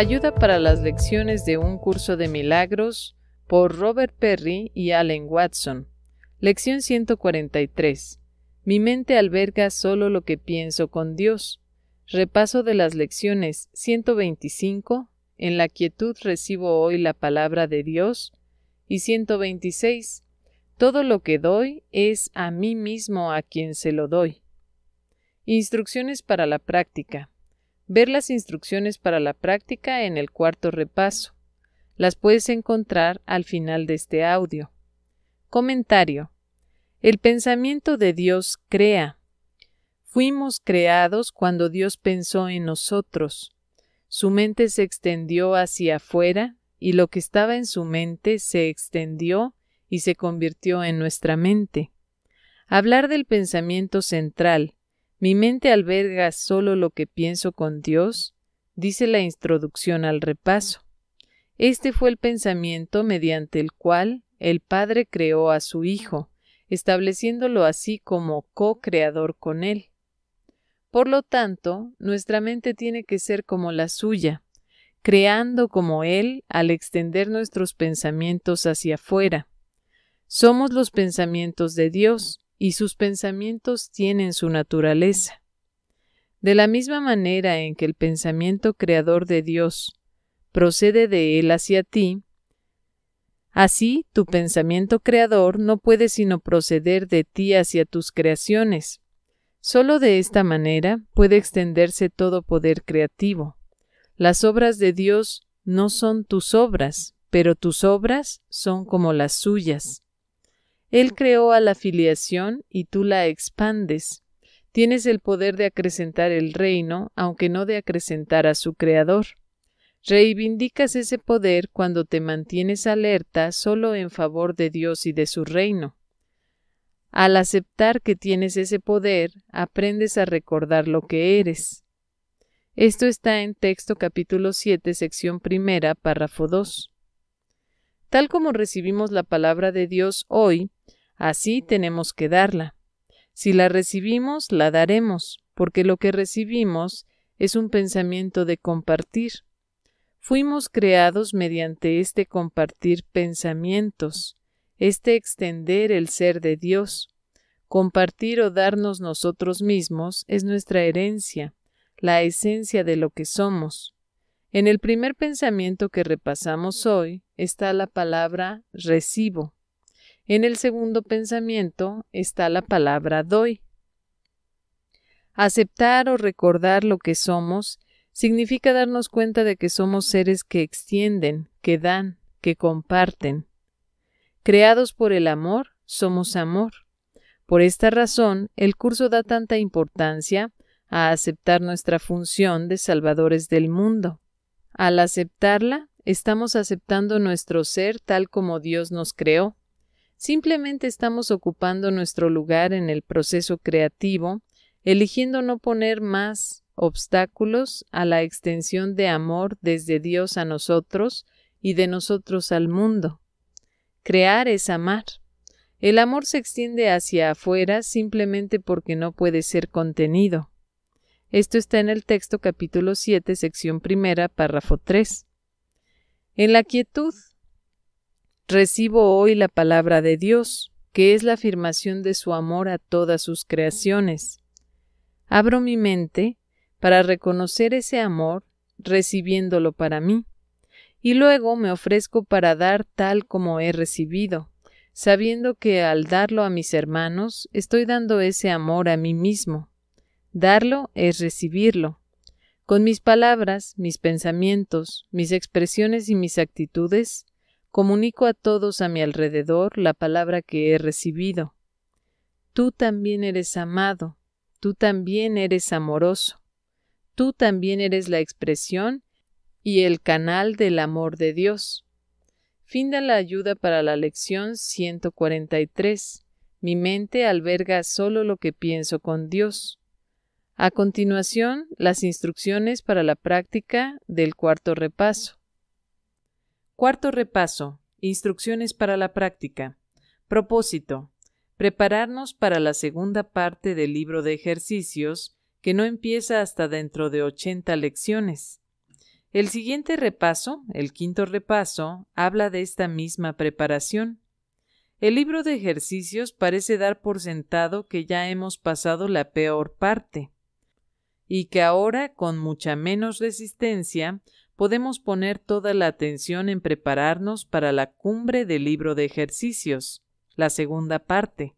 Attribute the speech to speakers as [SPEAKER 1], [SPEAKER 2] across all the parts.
[SPEAKER 1] Ayuda para las lecciones de un curso de milagros por Robert Perry y Allen Watson. Lección 143. Mi mente alberga solo lo que pienso con Dios. Repaso de las lecciones 125. En la quietud recibo hoy la palabra de Dios. Y 126. Todo lo que doy es a mí mismo a quien se lo doy. Instrucciones para la práctica ver las instrucciones para la práctica en el cuarto repaso. Las puedes encontrar al final de este audio. Comentario. El pensamiento de Dios crea. Fuimos creados cuando Dios pensó en nosotros. Su mente se extendió hacia afuera y lo que estaba en su mente se extendió y se convirtió en nuestra mente. Hablar del pensamiento central, mi mente alberga solo lo que pienso con Dios, dice la introducción al repaso. Este fue el pensamiento mediante el cual el Padre creó a su Hijo, estableciéndolo así como co-creador con Él. Por lo tanto, nuestra mente tiene que ser como la suya, creando como Él al extender nuestros pensamientos hacia afuera. Somos los pensamientos de Dios, y sus pensamientos tienen su naturaleza. De la misma manera en que el pensamiento creador de Dios procede de Él hacia ti, así tu pensamiento creador no puede sino proceder de ti hacia tus creaciones. Solo de esta manera puede extenderse todo poder creativo. Las obras de Dios no son tus obras, pero tus obras son como las suyas. Él creó a la filiación y tú la expandes. Tienes el poder de acrecentar el reino, aunque no de acrecentar a su creador. Reivindicas ese poder cuando te mantienes alerta solo en favor de Dios y de su reino. Al aceptar que tienes ese poder, aprendes a recordar lo que eres. Esto está en texto capítulo 7, sección primera, párrafo 2. Tal como recibimos la palabra de Dios hoy, así tenemos que darla. Si la recibimos, la daremos, porque lo que recibimos es un pensamiento de compartir. Fuimos creados mediante este compartir pensamientos, este extender el ser de Dios. Compartir o darnos nosotros mismos es nuestra herencia, la esencia de lo que somos. En el primer pensamiento que repasamos hoy está la palabra recibo. En el segundo pensamiento está la palabra doy. Aceptar o recordar lo que somos significa darnos cuenta de que somos seres que extienden, que dan, que comparten. Creados por el amor, somos amor. Por esta razón, el curso da tanta importancia a aceptar nuestra función de salvadores del mundo. Al aceptarla, estamos aceptando nuestro ser tal como Dios nos creó. Simplemente estamos ocupando nuestro lugar en el proceso creativo, eligiendo no poner más obstáculos a la extensión de amor desde Dios a nosotros y de nosotros al mundo. Crear es amar. El amor se extiende hacia afuera simplemente porque no puede ser contenido. Esto está en el texto capítulo 7, sección primera, párrafo 3. En la quietud recibo hoy la palabra de Dios, que es la afirmación de su amor a todas sus creaciones. Abro mi mente para reconocer ese amor, recibiéndolo para mí, y luego me ofrezco para dar tal como he recibido, sabiendo que al darlo a mis hermanos estoy dando ese amor a mí mismo. Darlo es recibirlo. Con mis palabras, mis pensamientos, mis expresiones y mis actitudes, comunico a todos a mi alrededor la palabra que he recibido. Tú también eres amado, tú también eres amoroso, tú también eres la expresión y el canal del amor de Dios. Fin de la ayuda para la lección 143. Mi mente alberga solo lo que pienso con Dios. A continuación, las instrucciones para la práctica del cuarto repaso. Cuarto repaso. Instrucciones para la práctica. Propósito. Prepararnos para la segunda parte del libro de ejercicios, que no empieza hasta dentro de 80 lecciones. El siguiente repaso, el quinto repaso, habla de esta misma preparación. El libro de ejercicios parece dar por sentado que ya hemos pasado la peor parte y que ahora, con mucha menos resistencia, podemos poner toda la atención en prepararnos para la cumbre del libro de ejercicios, la segunda parte.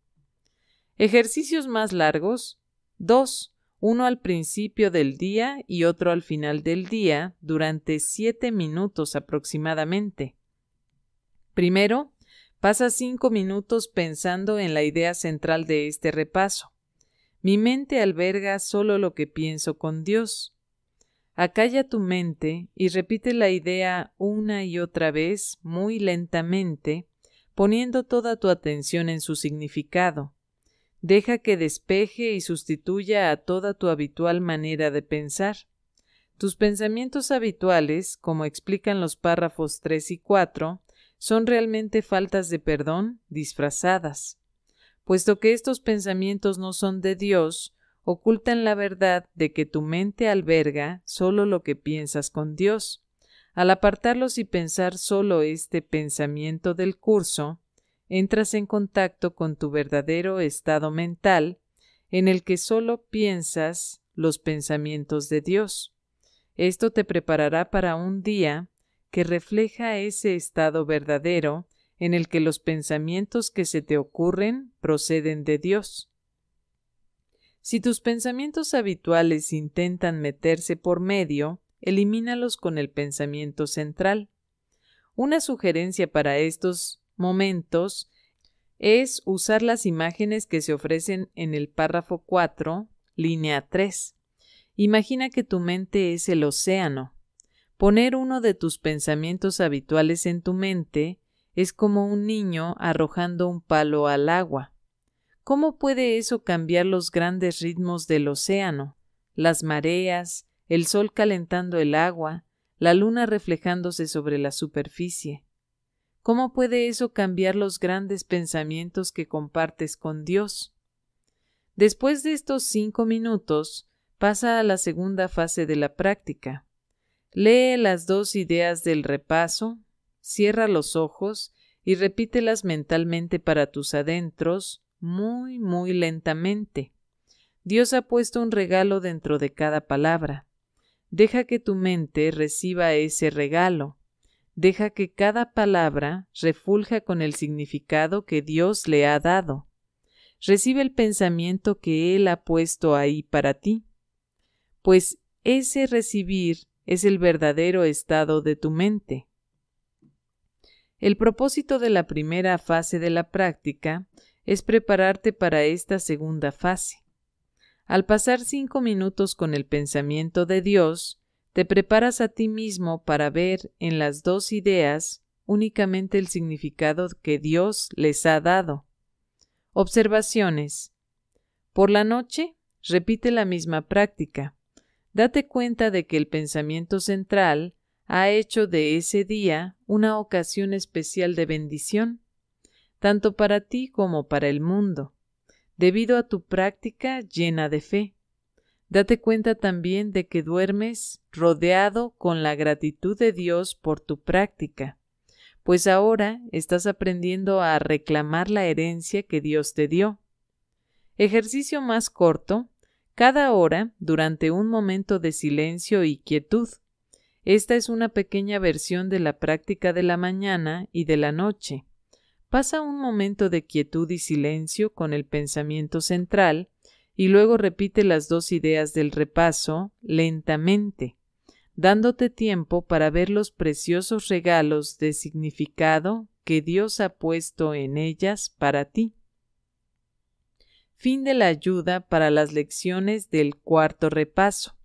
[SPEAKER 1] Ejercicios más largos, dos, uno al principio del día y otro al final del día, durante siete minutos aproximadamente. Primero, pasa cinco minutos pensando en la idea central de este repaso. Mi mente alberga solo lo que pienso con Dios. Acalla tu mente y repite la idea una y otra vez muy lentamente, poniendo toda tu atención en su significado. Deja que despeje y sustituya a toda tu habitual manera de pensar. Tus pensamientos habituales, como explican los párrafos 3 y 4, son realmente faltas de perdón disfrazadas puesto que estos pensamientos no son de Dios, ocultan la verdad de que tu mente alberga solo lo que piensas con Dios. Al apartarlos y pensar solo este pensamiento del curso, entras en contacto con tu verdadero estado mental, en el que solo piensas los pensamientos de Dios. Esto te preparará para un día que refleja ese estado verdadero en el que los pensamientos que se te ocurren proceden de Dios. Si tus pensamientos habituales intentan meterse por medio, elimínalos con el pensamiento central. Una sugerencia para estos momentos es usar las imágenes que se ofrecen en el párrafo 4, línea 3. Imagina que tu mente es el océano. Poner uno de tus pensamientos habituales en tu mente es como un niño arrojando un palo al agua. ¿Cómo puede eso cambiar los grandes ritmos del océano? Las mareas, el sol calentando el agua, la luna reflejándose sobre la superficie. ¿Cómo puede eso cambiar los grandes pensamientos que compartes con Dios? Después de estos cinco minutos, pasa a la segunda fase de la práctica. Lee las dos ideas del repaso, Cierra los ojos y repítelas mentalmente para tus adentros muy, muy lentamente. Dios ha puesto un regalo dentro de cada palabra. Deja que tu mente reciba ese regalo. Deja que cada palabra refulja con el significado que Dios le ha dado. Recibe el pensamiento que Él ha puesto ahí para ti. Pues ese recibir es el verdadero estado de tu mente. El propósito de la primera fase de la práctica es prepararte para esta segunda fase. Al pasar cinco minutos con el pensamiento de Dios, te preparas a ti mismo para ver en las dos ideas únicamente el significado que Dios les ha dado. Observaciones. Por la noche, repite la misma práctica. Date cuenta de que el pensamiento central ha hecho de ese día una ocasión especial de bendición, tanto para ti como para el mundo, debido a tu práctica llena de fe. Date cuenta también de que duermes rodeado con la gratitud de Dios por tu práctica, pues ahora estás aprendiendo a reclamar la herencia que Dios te dio. Ejercicio más corto, cada hora durante un momento de silencio y quietud esta es una pequeña versión de la práctica de la mañana y de la noche. Pasa un momento de quietud y silencio con el pensamiento central y luego repite las dos ideas del repaso lentamente, dándote tiempo para ver los preciosos regalos de significado que Dios ha puesto en ellas para ti. Fin de la ayuda para las lecciones del cuarto repaso.